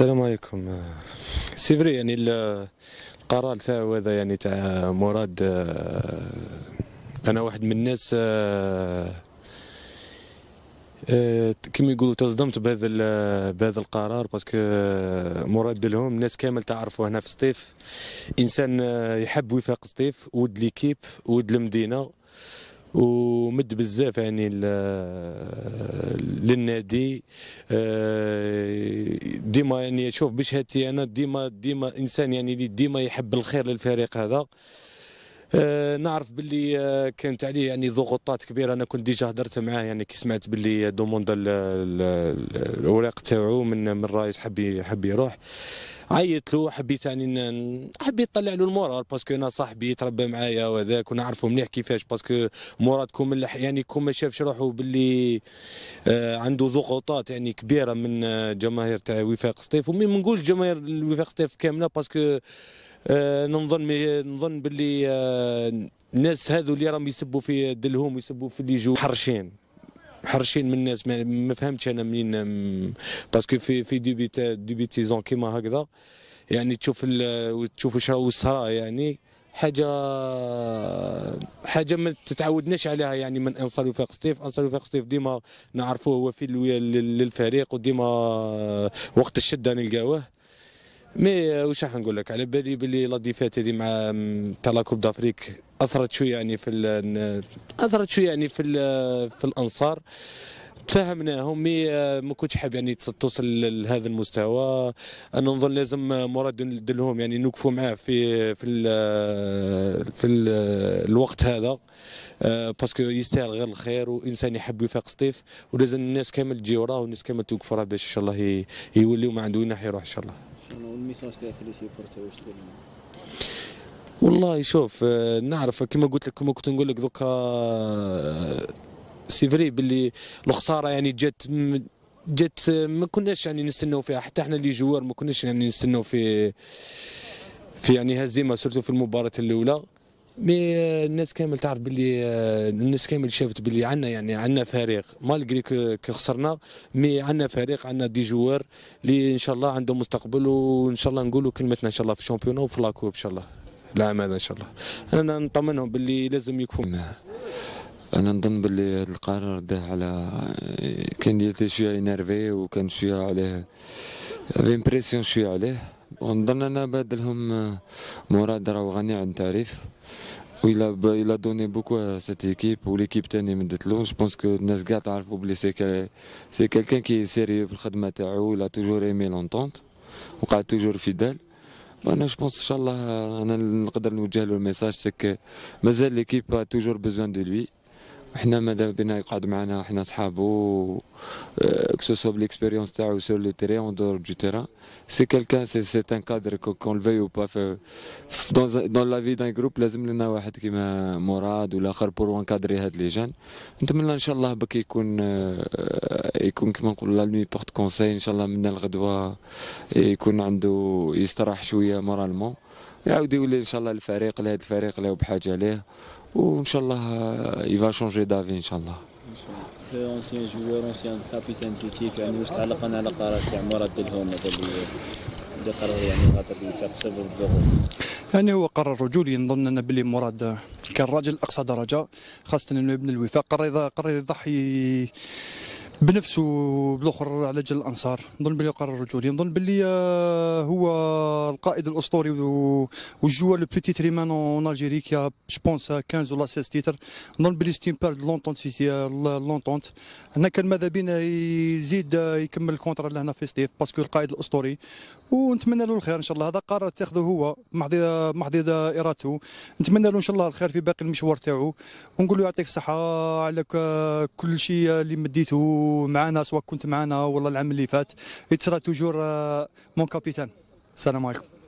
السلام عليكم سيفري يعني القرار تاعو هذا يعني تاع مراد آه، انا واحد من الناس آه، آه، كما يقولوا تصدمت بهذا بهذا القرار باسكو مراد لهم الناس كامل تعرفوا هنا في سطيف انسان يحب وفاق سطيف ود ليكيب ود المدينه ومد بزاف يعني للنادي آه، ديما يعني شوف باش هاتي انا ديما ديما انسان يعني اللي ديما يحب الخير للفريق هذا آه، نعرف باللي آه، كانت عليه يعني ضغوطات كبيره انا كنت ديجا هضرت معاه يعني كي سمعت باللي دوموند الاوراق تاعو من من الرئيس حب حب يروح عيط له حبيت يعني حبيت طلع له المورال باسكو انا صاحبي تربى معايا كنا ونعرفه مليح كيفاش باسكو مراد مرادكم يعني كون ما شافش روحه باللي آه، عنده ضغوطات يعني كبيره من آه، جماهير تاع وفاق سطيف ومي ما نقولش جماهير وفاق سطيف كامله باسكو آه، نظن نظن باللي الناس هذو اللي راهم يسبوا في دلهم ويسبوا في اللي جو حرشين محرشين من الناس ما فهمتش انا منين باسكو في في ديبي ديبي تيزون كيما هكذا يعني تشوف تشوف واش راهو صرا يعني حاجه حاجه ما تتعودناش عليها يعني من انصار وفاق سطيف انصار وفاق سطيف ديما نعرفوه هو في للفريق وديما آه، وقت الشده نلقاوه مي واش راح نقول لك على بالي باللي لا ديفات هذه مع تاع لاكوب دافريك اثرت شويه يعني في اثرت شويه يعني في في الانصار تفاهمناهم مي ما كنتش حاب يعني توصل لهذا المستوى انا نظن لازم مراد ندلهم يعني نوقفوا معاه في في الـ في الـ الوقت هذا أه، باسكو يستاهل غير الخير وانسان يحب يفاق سطيف ولازم الناس كامل تجي وراه والناس كامل توقف وراه باش ان شاء الله يولي وما عنده وين يروح ان شاء الله شنو الميساج تاعك اللي واش والله شوف آه، نعرف كما قلت لك كما كنت نقول لك دوكا سي فري باللي الخساره يعني جات جات آه، ما كناش يعني نستناو فيها حتى احنا اللي جوار ما كناش يعني نستناو في في يعني هزيمه سورتو في المباراه الاولى مي الناس كامل تعرف باللي الناس كامل شافت باللي عندنا يعني عندنا فريق مالغري كي خسرنا مي عندنا فريق عندنا دي جوار اللي ان شاء الله عندهم مستقبل وان شاء الله نقولوا كلمتنا ان شاء الله في الشامبيون وفي لاكوب ان شاء الله العام هذا ان شاء الله انا نطمنهم باللي لازم يكفون نعم. انا نظن باللي هذا القرار ده على كان شويه انرفي وكان شويه عليه بريسيون شويه عليه ونظن انا بادلهم آه، مراد راهو غني عن تعريف ويلا ب... يلا دوني بوكو سيت ايكيب وليكيب تاني من دتلو جو بونس كو الناس كاع تعرفوا بلي سي سي كالكان كي سيريو في الخدمه تاعو لا توجور ايمي لونتونت وقعد توجور فيدال وانا جو بونس ان شاء الله انا نقدر نوجه له الميساج سك مازال ليكيب توجور بزوان دو لوي احنا ماذا بينا يقعد معنا احنا اصحابه كسو بليكسبيريونس تاعو سو لو تيري اون دور دو تيران سي كالكان سي سي ان كادر كو كون لفي با دون لا في دان جروب لازم لنا واحد كيما مراد ولا اخر بور انكادري هاد لي جان نتمنى ان شاء الله بك يكون آه، يكون كيما نقولوا لا لوي بورت كونساي ان شاء الله من الغدوه يكون عنده يستراح شويه مورالمون يعاود يولي ان شاء الله الفريق لهذا الفريق له بحاجه ليه وان شاء الله يفا شونجي دافي ان شاء الله ان شاء الله اونسيان جوار اونسيان كابيتان كيتيك يعني واش تعلقنا على قرار تاع مراد الهوم هذا اللي اللي قرر يعني خاطر يفاق بسبب الضغوط يعني هو قرار رجولي نظن ان بلي مراد كان راجل اقصى درجه خاصه انه ابن الوفاق قرر قرر يضحي بنفسه بالاخر على جل الانصار نظن باللي قرار رجولي نظن باللي آه، هو القائد الاسطوري والجوار لو بيتي تريمان اون الجيري كي جوبونس 15 ولا 16 تيتر نظن باللي ستيم بارد لونتونت لونتونت هنا كان ماذا بينا يزيد آه، يكمل الكونترا لهنا في ستيف باسكو القائد الاسطوري ونتمنى له الخير ان شاء الله هذا قرار تاخذه هو محض محضي ارادته نتمنى له ان شاء الله الخير في باقي المشوار تاعو ونقول له يعطيك الصحه على كل شيء اللي مديته ومعنا سواء كنت معنا والله العام اللي فات اتسرا توجور مون كابيتان السلام عليكم